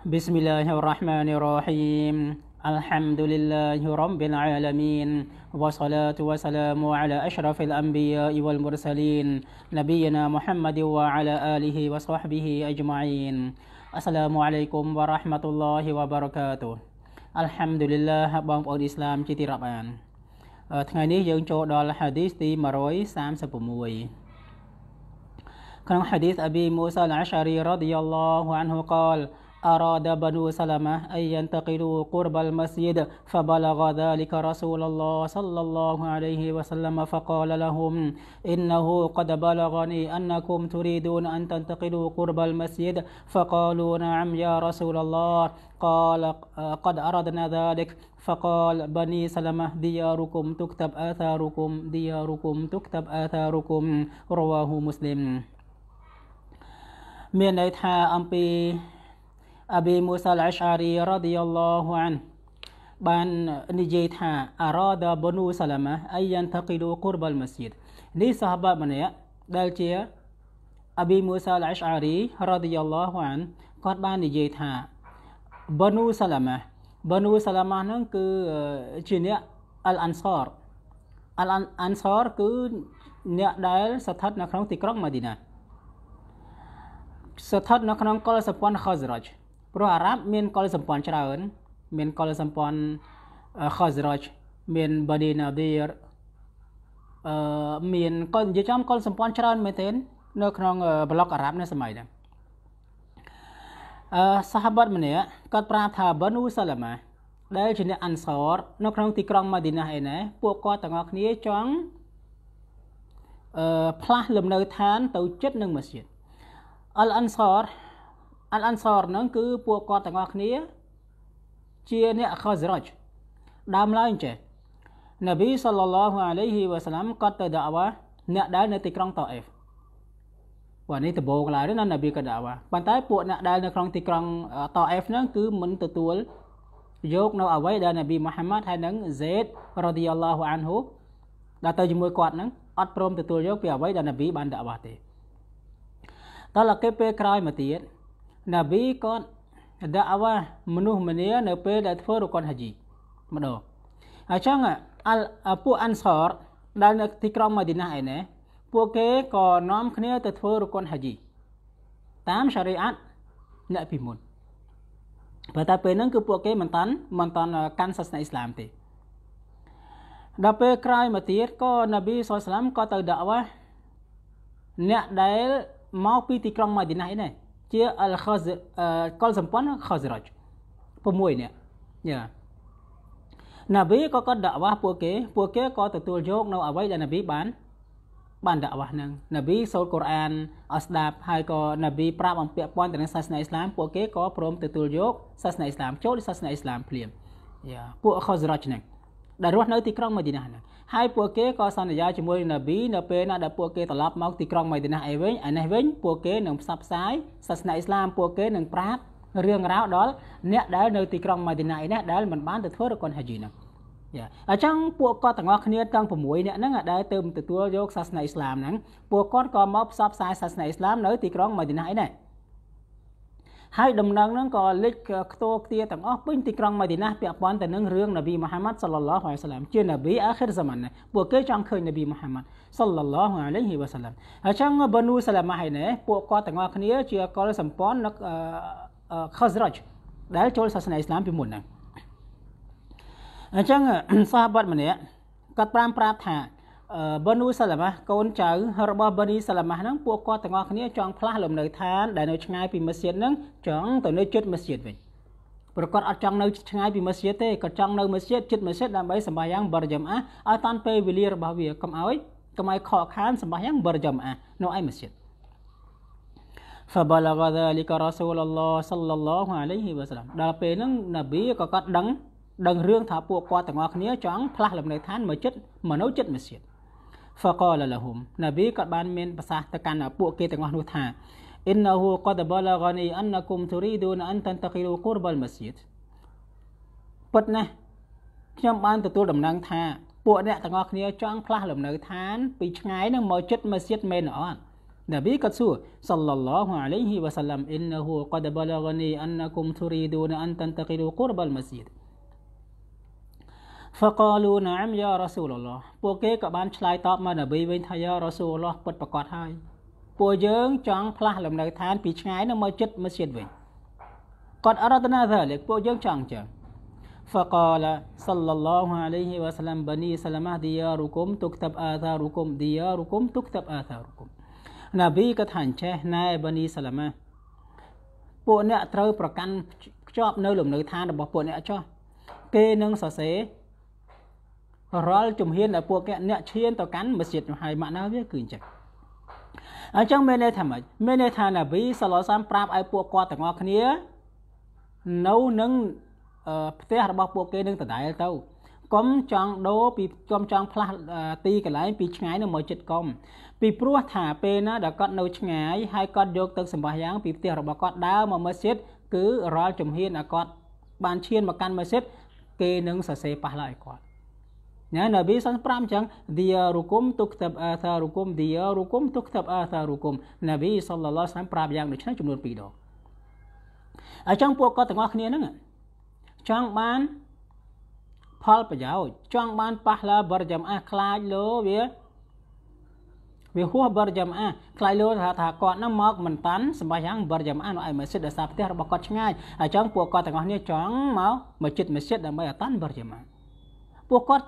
بسم الله الرحمن الرحيم الحمد لله رب العالمين والصلاة والسلام على أشرف الأنبياء والمرسلين نبينا محمد وعلى آله وصحبه أجمعين السلام عليكم ورحمة الله وبركاته الحمد لله مروي سام سبموي كان حديث أبي موسى العشري رضي الله عنه قال أراد بنو سلمة أن ينتقلوا قرب المسجد فبلغ ذلك رسول الله صلى الله عليه وسلم فقال لهم إنه قد بلغني أنكم تريدون أن تنتقلوا قرب المسجد فقالوا نعم يا رسول الله قال قد أردنا ذلك فقال بني سلمة دياركم تكتب آثاركم دياركم تكتب آثاركم رواه مسلم من أيتها أمبي អប៊ីមូសាលអាសារីរ៉ាឌីយ៉ាឡោហ៊ូអានបាននិយាយថាអារ៉ាដាបនូសាឡាម៉ាអៃយ៉ាន់តាគីលូកូរបាល់ម៉ាស៊ីដនេះសាហបាម្នាក់ដែលជាអប៊ីមូសាលអាសារីរ៉ាឌីយ៉ាឡោហ៊ូអានគាត់បាននិយាយថាបនូសាឡាម៉ាបនូសាឡាម៉ាហ្នឹងគឺជាអ្នកអលអានសរអលអានសរគឺអ្នកដែលស្ថិតនៅក្នុងទីក្រុងម៉ាឌីណាស្ថិតនៅក្នុងកុលសពន្ធខសរ៉ាច់ព្រោះអារ៉ាប់មានកុលសម្ព័ន្ធច្រើនមានកុលសម្ព័ន្ធ Khazraj មាន Bani Nadir អឺមានកុលនិយាយចំកុលសម្ព័ន្ធច្រើនមែនទេនៅក្នុងប្លុកអារ៉ាប់នៅសម័យហ្នឹងអឺសហបតម្នាក់គាត់ប្រាប់ថា Banu Salama ដែលជាអ្នកអាន់សរ នៅក្នុង ទីក្រុងម៉ាឌីណាអីណែពួកគាត់ទាំងអស់គ្នាចង់អឺផ្លាស់លំនៅឋាន ទៅចិត្តនឹងមស្ជីតអលអាន់សរអលអានសរហ្នឹងគឺពួកគាត់ទាំងអស់គ្នាជាអ្នកខសរជដើមឡើយចេះនប៊ីសល្លឡោះអាឡៃហ៊ីវ៉ាសឡាំគាត់ទៅដាក់វ៉ាអ្នកដែលនៅទីក្រុងតូអេហ្វបាទនេះដបោកឡើយណានប៊ីក៏ដាក់វ៉ាប៉ុន្តែពួកអ្នកដែលនៅក្នុងទីក្រុងតូអេហ្វហ្នឹងគឺមិនទទួលយកនៅអ្វីដែលនប៊ីមូហាម៉ាត់ហើយនឹងសេករ៉ាឌីយ៉ាឡោះអានហ៊ូដែលទៅជាមួយគាត់ហ្នឹងអត់ព្រមទទួលយកពីអ្វីដែលនប៊ីបានដាក់វ៉ាទេតឡកេពេលក្រោយមកទៀតណាប៊ីគាត់ដាក់អវ៉ាមនុស្សម្នានៅពេលដែលធ្វើរកនហាជីម្ដងអញ្ចឹងអលពួកអានសរដែលនៅទីក្រុងម៉ាឌីណាឯណេះពួកគេក៏នាំគ្នាទៅធ្វើរកនហាជីតាមសារីអាត់អ្នកពីមុនបើតែពេលហ្នឹងគឺពួកគេមិនតាន់មិនតាន់កាន់សាសនាអ៊ីស្លាមទេដល់ពេលក្រោយមកទៀតក៏នប៊ីសុលស្លាមក៏ទៅដាក់វ៉ាអ្នកដែលមកពីទីក្រុងម៉ាឌីណាឯណេះជាអលខសកលសម្ព័ន្ធខសរ៉ាច់6នាក់យ៉ាណាប៊ីក៏គាត់ដាក់វ៉ាពួកគេពួកគេក៏ទទួលយកនៅអ្វីដែលណាប៊ីបានបានដាក់វ៉ាហ្នឹងណាប៊ីសូត្រកូរ៉ានអស្ដាប់ហើយក៏ណាប៊ីប្រាប់អំពាក់ព័ន្ធទៅនឹងសាសនាអ៊ីស្លាមពួកគេក៏ព្រមទទួលយកសាសនាអ៊ីស្លាមចូលសាសនាអ៊ីស្លាមភ្លាមយ៉ាពួកខសរ៉ាច់ហ្នឹងដែលរស់នៅទីក្រុងម៉ាឌីណាហ្នឹងហើយពួកគេក៏សន្យាជាមួយនាប៊ីនៅពេលណាដែលពួកគេត្រឡប់មកទីក្រុងម៉ាឌីណាឯវិញឯនេះវិញពួកគេនឹងផ្សព្វផ្សាយសាសនាអ៊ីស្លាមពួកគេនឹងប្រាប់រឿងរ៉ាវដល់អ្នកដែលនៅទីក្រុងម៉ាឌីណាឯនេះដែលមិនបានទៅធ្វើរកុនហាជីហ្នឹងយ៉ាអញ្ចឹងពួកគាត់ទាំងអស់គ្នាទាំង6នាក់ហ្នឹងដែលទៅទទួលយកសាសនាអ៊ីស្លាមហ្នឹងពួកគាត់ក៏មកផ្សព្វផ្សាយសាសនាអ៊ីស្លាមនៅទីក្រុងម៉ាឌីណាឯនេះហើយដំណឹងហ្នឹងក៏លេចខ្ទរខ្ទាទាំងអស់ពេញទីក្រុងម៉ាឌីណាពាក់ព័ន្ធទៅនឹងរឿងនប៊ីមូហាម៉ាត់សល្លឡោះអាឡៃសាឡាមជានប៊ីអាខិរសាម៉ាន់ពួកគេចង់ឃើញនប៊ីមូហាម៉ាត់សល្លឡោះអាឡៃហ៊ីវ៉ាសាឡាមហើយចឹងបនូសាឡាម៉ាហើយណែពួកគាត់ទាំងអស់គ្នាជាកលសម្ព័ន្ធនឹកខសរ៉ាច់ដែលចូលសាសនាអ៊ីស្លាមពីមុនហ្នឹងអញ្ចឹងសាហាបាត់ម្នាក់គាត់ប្រាំប្រាប់ថាប៊ឺនូសាឡាម៉ាកូនចៅរបស់ប៊ឺនីសាឡាម៉ាហ្នឹងពួកគាត់ទាំងអស់គ្នាចង់ផ្លាស់លំនៅឋានដែលនៅឆ្ងាយពីមស្ជីតហ្នឹងចង់ទៅនៅជិតមស្ជីតវិញប្រកបអត់ចង់នៅឆ្ងាយពីមស្ជីតទេក៏ចង់នៅមស្ជីតជិតមស្ជីតដើម្បីសម្បាយ៉ាងបរិយមអាឲ្យតាន់ពេលវេលារបស់វាកុំឲ្យកុំឲ្យខកខានសម្បាយ៉ាងបរិយមអានៅឯមស្ជីត فبلغ ذلك رسول الله صلى الله عليه وسلم ដល់ពេលហ្នឹងនប៊ីក៏គាត់ដឹងដឹងរឿងថាពួកគាត់ទាំងអស់គ្នាចង់ផ្លាស់លំនៅឋានមកជិតមនុស្សជិតមស្ជីត فقال لهم នប៊ីក៏បានមានប្រសាសន៍ទៅកាន់ពួកគេទាំងអស់នោះថា إنه قد بلغني أنكم تريدون أن تنتقلوا قرب المسجد ពិតណាស់ខ្ញុំបានទទួលដំណឹងថាពួកអ្នកទាំងអស់គ្នាចង់ផ្លាស់លំនៅឋានពីឆ្ងាយនឹងមកជិតមស្ជីតមែនអត់នប៊ីក៏សួរសល្លឡោះអាឡៃហ៊ីវ៉ាសាឡាំអ៊ីនហូកដបឡកនីអានណកុំទូរីដូនអានតាន់តកីរូកូរបលមស្ជីត فقالوا نعم يا رسول الله ពួកគេក៏បានឆ្លើយតបមកនប៊ីវិញថាយ៉ារ៉ាស៊ូលឡោះពិតប្រកបហើយពួកយើងចង់ផ្លាស់លំនៅឋានពីឆ្ងាយនៅមកជិតមស្ជីតវិញគាត់អរតនាថាលេពួកយើងចង់ចឹង فقال صلى الله عليه وسلم بني سلمة دياركم تكتب آثاركم دياركم تكتب آثاركم នប៊ីក៏ថាអញ្ចេះណែបនីសាឡាម៉ាពួកអ្នកត្រូវប្រកាន់ភ្ជាប់នៅលំនៅឋានរបស់ពួកអ្នកចោះគេនឹងសរសេររាល់ជំហានដែលពួកគេអ្នកឈានទៅកាន់មស្ជីដហើយម៉ាក់ណាវាគឺអញ្ចឹងអញ្ចឹងមានន័យថាម៉េចមានន័យថាណាប៊ីសឡសាមប្រាប់ឲ្យពួកគាត់ទាំងអស់គ្នានៅនឹងផ្ទះរបស់ពួកគេនឹងដដែលទៅកុំចង់ដូរពីកុំចង់ ផ្លាស់ទីកន្លែងពីឆ្ងាយនៅមកជិតកុំពីព្រោះថាពេលណាដែលគាត់នៅឆ្ងាយហើយគាត់យក ទឹកសម្បោះយ៉ាងពីផ្ទះរបស់គាត់ដើរមកមស្ជីដគឺរាល់ជំហានដែលគាត់បានឈាន មកកាន់មស្ជីដគេនឹងសរសេរប៉ះឡើយគាត់ណានប៊ីសន5អញ្ចឹង diyarukum tuktab atharukum diyarukum tuktab atharukum នប៊ីសល្លឡោះសាំប្រាប់យ៉ាងដូចនេះចំនួន2ដងអញ្ចឹងពួកគាត់ទាំងអស់គ្នាហ្នឹងចង់បានផលប្រយោជន៍ចង់បានប៉ះឡាបរិយាមអាខ្លាចលោវាវាហួសបរិយាមអាខ្លាចលោថាថាគាត់នឹងមកមិនតាន់សម្រាប់យ៉ាងបរិយាមអានៅឯមស្ជីតដែលសារផ្ទះរបស់គាត់ឆ្ងាយអញ្ចឹងពួកគាត់ទាំងអស់គ្នាចង់មកមកចិត្តមស្ជីតដើម្បីឲ្យតាន់បរិយាមអាពួកគាត់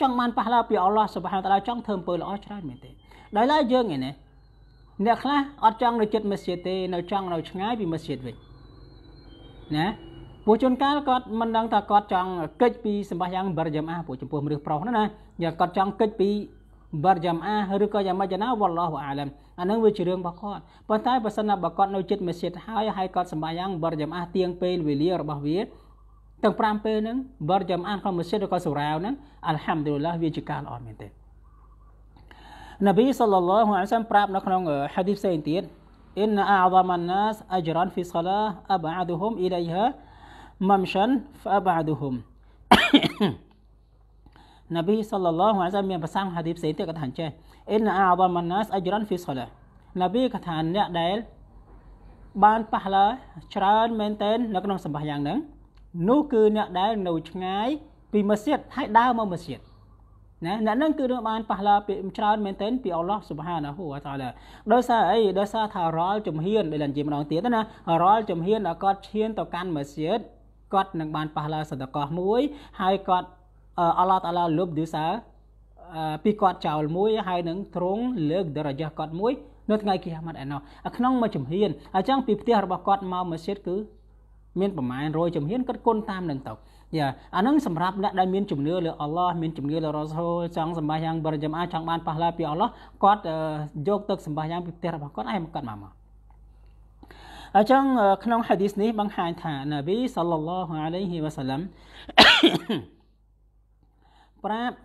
ចង់បានប៉ះឡាពីអល់ឡោះសុបហានតាឡាចង់ធ្វើអំពើល្អច្រើនមែនទេដោយឡែកយើងឯនេះអ្នកខ្លះអត់ចង់នៅចិត្តមស្ជីតទេ នៅចង់នៅឆ្ងាយពីមស្ជីតវិញណាពួកជនកាលគាត់មិនដឹងថាគាត់ចង់កិច្ចពីសម្បាយ៉ាងបរិយាមាពួកចំពោះមនុស្សប្រុសណាណាគាត់ចង់កិច្ចពីបរិយាមាឬក៏យ៉ាងម៉េចណាវ៉ាឡោះវ៉ាអាឡាំអានឹងវាជារឿងរបស់គាត់ប៉ុន្តែបើសិនណាបើគាត់នៅចិត្តមស្ជីតហើយហើយគាត់សម្បាយ៉ាងបរិយាមាទៀងពេលវេលារបស់វាទាំង5ពេលហ្នឹងបើចាំអានក្នុងមស្ជីតឬក៏សូរ៉ាវហ្នឹងអាល់ហាំឌុលឡាវាជាការល្អមែនទេនប៊ីសល្លឡោះអាសឡាមប្រាប់នៅក្នុង ហាឌីសផ្សេងទៀតអ៊ីនអាហ្សាមណាសអជ្រានហ្វីសឡាអបអាឌូហ៊ុមអ៊ីឡៃហាម៉មសាន់ហ្វអបអាឌូហ៊ុមនប៊ីសល្លឡោះអាសឡាមមានប្រសាងហាឌីសផ្សេងទៀតគាត់ថាអញ្ចេះអ៊ីនអាហ្សាមណាសអជ្រានហ្វីសឡានប៊ីគាត់ថាអ្នកដែលបានប៉ះឡាច្រើនមែនទែននៅក្នុងសម្ភារយ៉ាងហ្នឹងនោះគឺអ្នកដែលនៅឆ្ងាយ ពីមស្ជីតហើយដើរមកមស្ជីតណាអ្នកហ្នឹងគឺនឹងបានប៉ះឡាពីច្រើនមែនទែនពីអល់ឡោះសុបហានាហ៊ូវតាឡាដោយសារអីដោយសារថារាល់ជំហានដែលនិយាយម្ដងទៀតណារាល់ជំហានដែលគាត់ឈានទៅកាន់មស្ជីតគាត់នឹងបានប៉ះឡាសតកោះមួយហើយគាត់អល់ឡោះតាឡាលុបឌីសាពីគាត់ចោលមួយហើយនឹងទ្រង់លើកដរយ៉ាគាត់មួយនៅថ្ងៃគីហាម៉ាត់ឯណោះក្នុងមួយជំហានអញ្ចឹងពីផ្ទះរបស់គាត់មកមស្ជីតគឺមានប្រមាណ100ជំហានគាត់គុណតាមនឹងទៅយ៉ាអានឹងសម្រាប់អ្នកដែលមានជំនឿលើអល់ឡោះមានជំនឿលើរ៉ូសូលចង់សម្បាយ៉ាងបរិយមអាចង់បានប៉ះឡាពីអល់ឡោះគាត់យកទឹកសម្បាយ៉ាងពីផ្ទះរបស់គាត់ឯងគាត់មកមកអញ្ចឹងក្នុងហាឌីសនេះ បង្ហាញថាណាប៊ីសល្លឡោះអាឡៃហ៊ីវ៉ាសាឡាំប្រាប់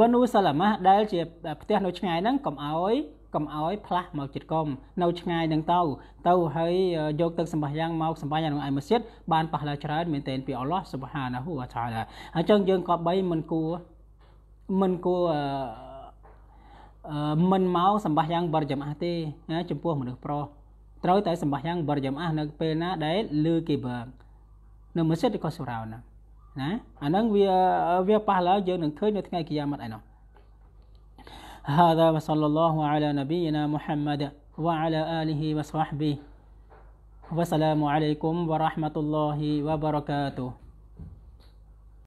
បនូសាឡាម៉ាដែល ជាផ្ទះនៅឆ្ងាយហ្នឹងកុំអោយកុំឲ្យផ្លាស់មកជិតកុំនៅឆ្ងាយនឹងទៅទៅ ហើយយកទឹកសម្បះយ៉ាងមកសម្បាញអានឹងឯមស្ជីតបានប៉ះឡាច្រើនមែនទែនពីអល់ឡោះសុបហានាហ៊ូវតាឡាអញ្ចឹងយើងក៏បីមិនគួរមិនគួរមិនមកសម្បះយ៉ាងបរិយមអះទេណាចំពោះមនុស្សប្រុសត្រូវតែសម្បះយ៉ាងបរិយមអះនៅពេលណាដែលលឺគេបើកនៅមស្ជីតក៏សូរោណាណាអាហ្នឹងវាវាប៉ះឡើយយើងនឹងឃើញនៅថ្ងៃគិយាមតឯណោះ هذا وصلى الله على نبينا محمد وعلى آله وصحبه والسلام عليكم ورحمة الله وبركاته